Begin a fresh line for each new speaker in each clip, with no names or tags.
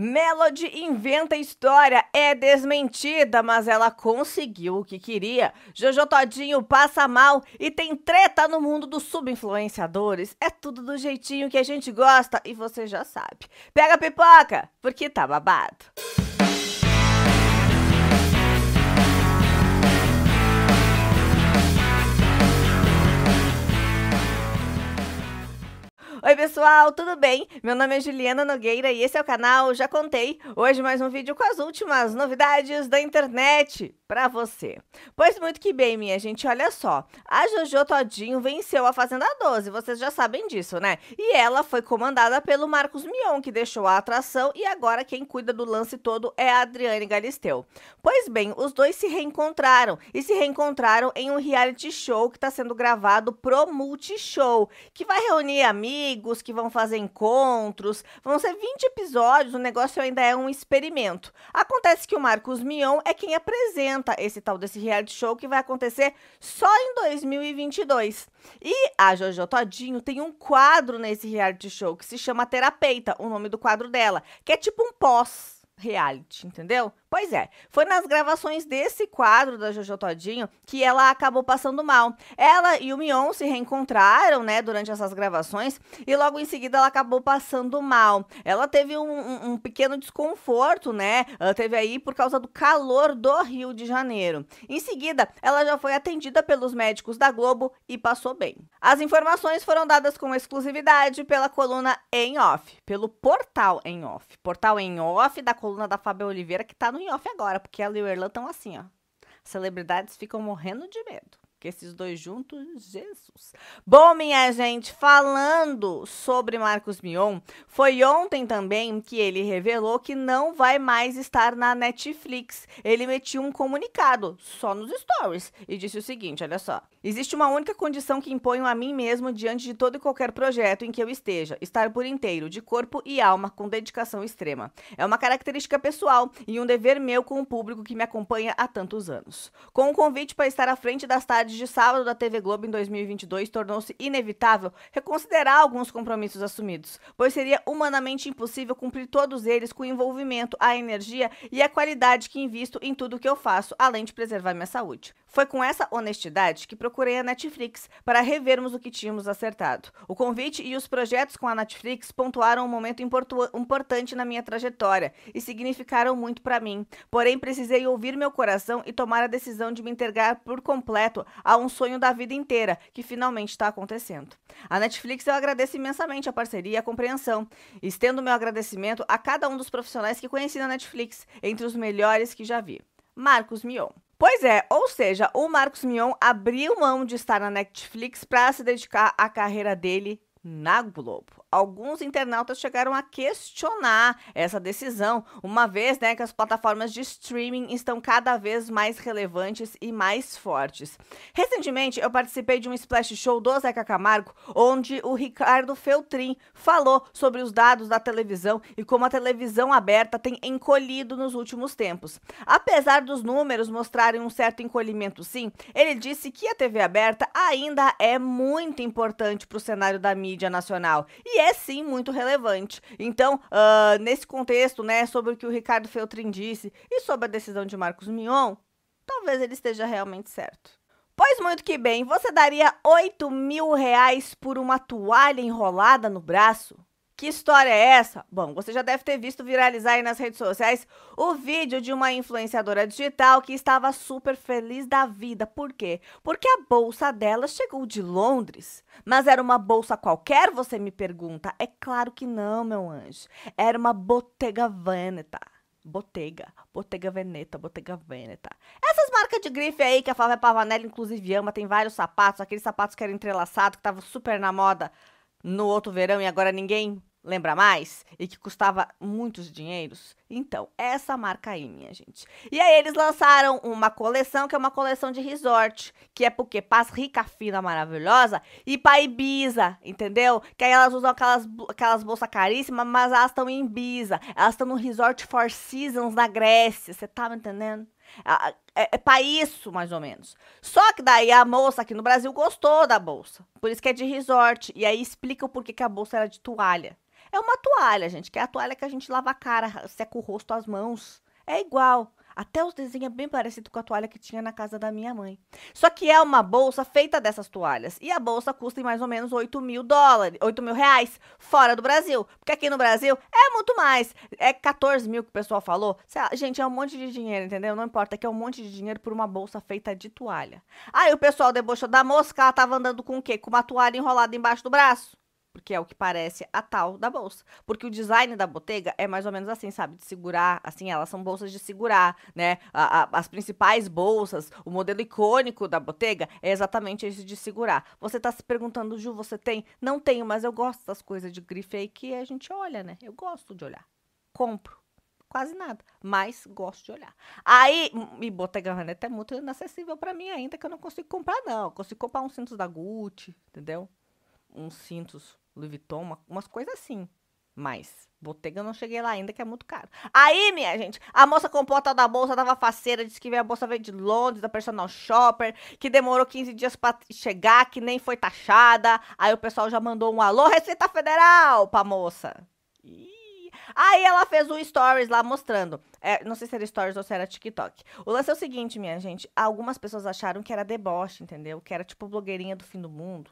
Melody inventa história, é desmentida, mas ela conseguiu o que queria. Jojo Todinho passa mal e tem treta no mundo dos subinfluenciadores. É tudo do jeitinho que a gente gosta e você já sabe. Pega a pipoca, porque tá babado. pessoal, tudo bem? Meu nome é Juliana Nogueira e esse é o canal Já Contei. Hoje mais um vídeo com as últimas novidades da internet para você. Pois muito que bem, minha gente, olha só. A Jojo Todinho venceu a Fazenda 12, vocês já sabem disso, né? E ela foi comandada pelo Marcos Mion, que deixou a atração e agora quem cuida do lance todo é a Adriane Galisteu. Pois bem, os dois se reencontraram e se reencontraram em um reality show que está sendo gravado pro Multishow, que vai reunir amigos amigos, que vão fazer encontros. Vão ser 20 episódios, o negócio ainda é um experimento. Acontece que o Marcos Mion é quem apresenta esse tal desse reality show que vai acontecer só em 2022. E a Jojo Todinho tem um quadro nesse reality show que se chama Terapeuta, o nome do quadro dela, que é tipo um pós reality, entendeu? Pois é, foi nas gravações desse quadro da Jojo Todinho que ela acabou passando mal. Ela e o Mion se reencontraram, né, durante essas gravações e logo em seguida ela acabou passando mal. Ela teve um, um, um pequeno desconforto, né, ela teve aí por causa do calor do Rio de Janeiro. Em seguida, ela já foi atendida pelos médicos da Globo e passou bem. As informações foram dadas com exclusividade pela coluna Em Off, pelo portal Em Off. Portal Em Off da coluna da Fábio Oliveira que tá no falando em off agora, porque ela e o Erlan estão assim, ó. Celebridades ficam morrendo de medo. Que esses dois juntos, Jesus. Bom, minha gente, falando sobre Marcos Mion, foi ontem também que ele revelou que não vai mais estar na Netflix. Ele metiu um comunicado só nos stories e disse o seguinte: olha só. Existe uma única condição que imponho a mim mesmo diante de todo e qualquer projeto em que eu esteja: estar por inteiro, de corpo e alma, com dedicação extrema. É uma característica pessoal e um dever meu com o público que me acompanha há tantos anos. Com o um convite para estar à frente das tardes de sábado da TV Globo em 2022 tornou-se inevitável reconsiderar alguns compromissos assumidos, pois seria humanamente impossível cumprir todos eles com o envolvimento, a energia e a qualidade que invisto em tudo que eu faço, além de preservar minha saúde. Foi com essa honestidade que procurei a Netflix para revermos o que tínhamos acertado. O convite e os projetos com a Netflix pontuaram um momento importante na minha trajetória e significaram muito para mim. Porém, precisei ouvir meu coração e tomar a decisão de me entregar por completo a um sonho da vida inteira que finalmente está acontecendo. A Netflix eu agradeço imensamente a parceria e a compreensão. Estendo meu agradecimento a cada um dos profissionais que conheci na Netflix, entre os melhores que já vi. Marcos Mion. Pois é, ou seja, o Marcos Mion abriu mão de estar na Netflix para se dedicar à carreira dele na Globo alguns internautas chegaram a questionar essa decisão, uma vez né, que as plataformas de streaming estão cada vez mais relevantes e mais fortes. Recentemente, eu participei de um splash show do Zeca Camargo, onde o Ricardo Feltrin falou sobre os dados da televisão e como a televisão aberta tem encolhido nos últimos tempos. Apesar dos números mostrarem um certo encolhimento, sim, ele disse que a TV aberta ainda é muito importante para o cenário da mídia nacional. E que é sim muito relevante. Então, uh, nesse contexto, né, sobre o que o Ricardo Feltrin disse e sobre a decisão de Marcos Mion, talvez ele esteja realmente certo. Pois muito que bem, você daria 8 mil reais por uma toalha enrolada no braço? Que história é essa? Bom, você já deve ter visto viralizar aí nas redes sociais o vídeo de uma influenciadora digital que estava super feliz da vida. Por quê? Porque a bolsa dela chegou de Londres. Mas era uma bolsa qualquer, você me pergunta? É claro que não, meu anjo. Era uma Bottega Veneta. Bottega, Bottega Veneta, Bottega Veneta. Essas marcas de grife aí que a Fábio Pavanelli inclusive ama, tem vários sapatos, aqueles sapatos que era entrelaçado, que estavam super na moda no outro verão e agora ninguém lembra mais? E que custava muitos dinheiros? Então, essa marca aí, minha gente. E aí eles lançaram uma coleção que é uma coleção de resort, que é porque paz rica, fina, maravilhosa e pra Ibiza, entendeu? Que aí elas usam aquelas, aquelas bolsas caríssimas, mas elas estão em Ibiza. Elas estão no resort Four Seasons na Grécia, você tá me entendendo? É, é para isso, mais ou menos. Só que daí a moça aqui no Brasil gostou da bolsa. Por isso que é de resort. E aí explica o porquê que a bolsa era de toalha. É uma toalha, gente, que é a toalha que a gente lava a cara, seca o rosto, as mãos. É igual. Até os desenhos é bem parecido com a toalha que tinha na casa da minha mãe. Só que é uma bolsa feita dessas toalhas. E a bolsa custa mais ou menos 8 mil dólares, 8 mil reais, fora do Brasil. Porque aqui no Brasil é muito mais. É 14 mil que o pessoal falou. Gente, é um monte de dinheiro, entendeu? Não importa, é que é um monte de dinheiro por uma bolsa feita de toalha. Aí o pessoal debochou da mosca, ela tava andando com o quê? Com uma toalha enrolada embaixo do braço porque é o que parece a tal da bolsa. Porque o design da Bottega é mais ou menos assim, sabe? De segurar, assim, elas são bolsas de segurar, né? A, a, as principais bolsas, o modelo icônico da Bottega é exatamente esse de segurar. Você tá se perguntando, Ju, você tem? Não tenho, mas eu gosto das coisas de grife aí que a gente olha, né? Eu gosto de olhar. Compro quase nada, mas gosto de olhar. Aí, e Bottega Veneta é muito inacessível para mim ainda, que eu não consigo comprar, não. Eu consigo comprar uns cintos da Gucci, entendeu? Uns cintos Louis Vuitton, uma, umas coisas assim. Mas, botega eu não cheguei lá ainda, que é muito caro. Aí, minha gente, a moça porta da bolsa tava faceira, disse que veio a bolsa veio de Londres, da personal shopper, que demorou 15 dias para chegar, que nem foi taxada. Aí o pessoal já mandou um alô, Receita Federal, pra moça. Aí ela fez um stories lá mostrando. É, não sei se era stories ou se era TikTok. O lance é o seguinte, minha gente. Algumas pessoas acharam que era deboche, entendeu? Que era tipo blogueirinha do fim do mundo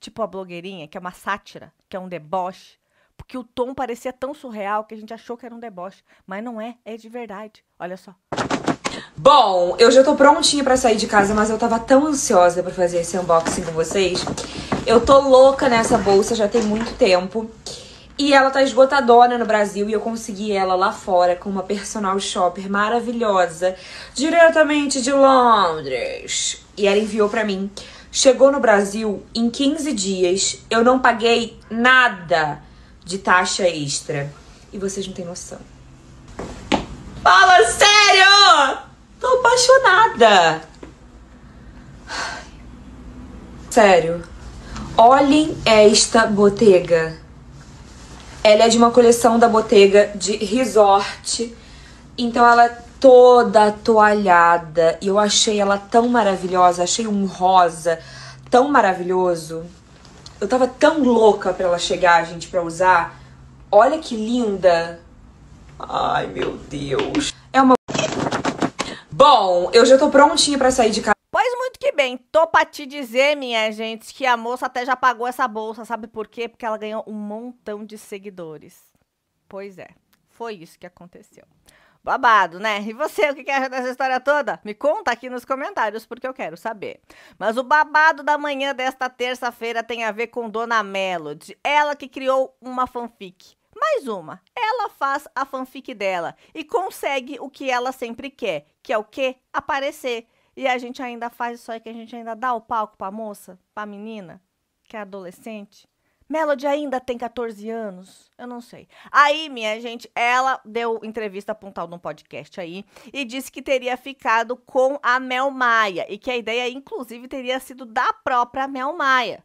tipo a blogueirinha, que é uma sátira, que é um deboche, porque o tom parecia tão surreal que a gente achou que era um deboche, mas não é, é de verdade. Olha só.
Bom, eu já tô prontinha para sair de casa, mas eu tava tão ansiosa para fazer esse unboxing com vocês. Eu tô louca nessa bolsa já tem muito tempo. E ela tá esgotadona no Brasil e eu consegui ela lá fora com uma personal shopper maravilhosa, diretamente de Londres. E ela enviou para mim Chegou no Brasil em 15 dias, eu não paguei nada de taxa extra. E vocês não têm noção. Fala sério! Tô apaixonada! Sério. Olhem esta botega. Ela é de uma coleção da botega de resort. Então ela toda toalhada e eu achei ela tão maravilhosa, achei um rosa tão maravilhoso. Eu tava tão louca para ela chegar, gente, para usar. Olha que linda. Ai, meu Deus. É uma Bom, eu já tô prontinha para sair
de casa. Pois muito que bem, tô pra te dizer, minha gente, que a moça até já pagou essa bolsa, sabe por quê? Porque ela ganhou um montão de seguidores. Pois é, foi isso que aconteceu. Babado, né? E você, o que acha dessa história toda? Me conta aqui nos comentários, porque eu quero saber. Mas o babado da manhã desta terça-feira tem a ver com Dona Melody, ela que criou uma fanfic. Mais uma, ela faz a fanfic dela e consegue o que ela sempre quer, que é o quê? Aparecer. E a gente ainda faz isso aí que a gente ainda dá o palco pra moça, pra menina, que é adolescente. Melody ainda tem 14 anos? Eu não sei. Aí, minha gente, ela deu entrevista pra num podcast aí e disse que teria ficado com a Mel Maia e que a ideia, inclusive, teria sido da própria Mel Maia.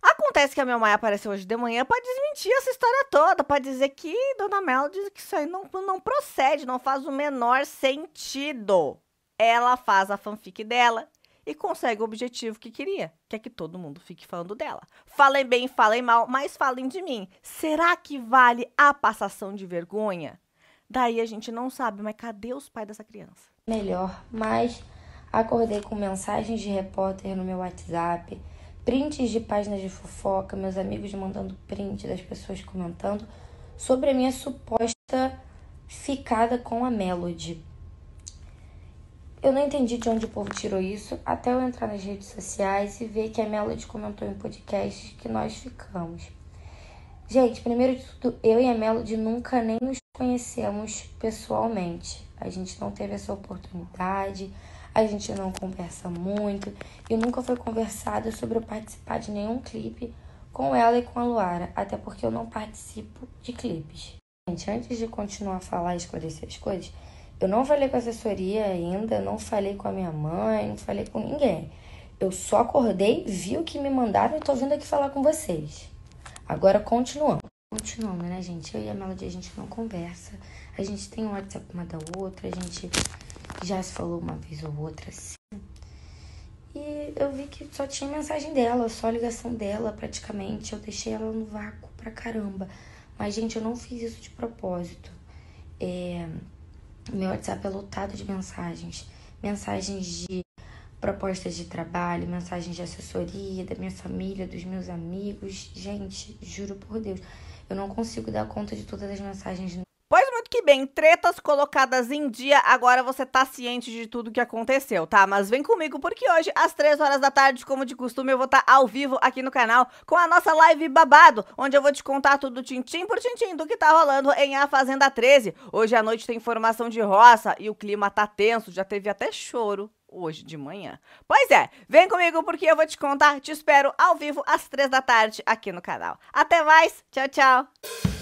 Acontece que a Mel Maia apareceu hoje de manhã para desmentir essa história toda, para dizer que Dona Mel que isso aí não, não procede, não faz o menor sentido. Ela faz a fanfic dela, e consegue o objetivo que queria, que é que todo mundo fique falando dela. Falem bem, falem mal, mas falem de mim. Será que vale a passação de vergonha? Daí a gente não sabe, mas cadê os pais dessa criança?
Melhor, mas acordei com mensagens de repórter no meu WhatsApp, prints de páginas de fofoca, meus amigos mandando print das pessoas comentando sobre a minha suposta ficada com a Melody. Eu não entendi de onde o povo tirou isso até eu entrar nas redes sociais e ver que a Melody comentou em podcast que nós ficamos. Gente, primeiro de tudo, eu e a Melody nunca nem nos conhecemos pessoalmente. A gente não teve essa oportunidade, a gente não conversa muito e nunca foi conversado sobre eu participar de nenhum clipe com ela e com a Luara, até porque eu não participo de clipes. Gente, antes de continuar a falar e esclarecer as coisas, eu não falei com a assessoria ainda, não falei com a minha mãe, não falei com ninguém. Eu só acordei, vi o que me mandaram e tô vindo aqui falar com vocês. Agora continuando. Continuando, né, gente? Eu e a Melody, a gente não conversa. A gente tem um WhatsApp uma da outra, a gente já se falou uma vez ou outra, assim. E eu vi que só tinha mensagem dela, só ligação dela, praticamente. Eu deixei ela no vácuo pra caramba. Mas, gente, eu não fiz isso de propósito. É meu WhatsApp é lotado de mensagens. Mensagens de propostas de trabalho, mensagens de assessoria, da minha família, dos meus amigos. Gente, juro por Deus, eu não consigo dar conta de todas as mensagens
bem, tretas colocadas em dia, agora você tá ciente de tudo que aconteceu, tá? Mas vem comigo, porque hoje, às 3 horas da tarde, como de costume, eu vou estar tá ao vivo aqui no canal com a nossa live babado, onde eu vou te contar tudo tintim por tintim do que tá rolando em A Fazenda 13. Hoje à noite tem informação de roça e o clima tá tenso, já teve até choro hoje de manhã. Pois é, vem comigo porque eu vou te contar. Te espero ao vivo às três da tarde aqui no canal. Até mais, tchau, tchau.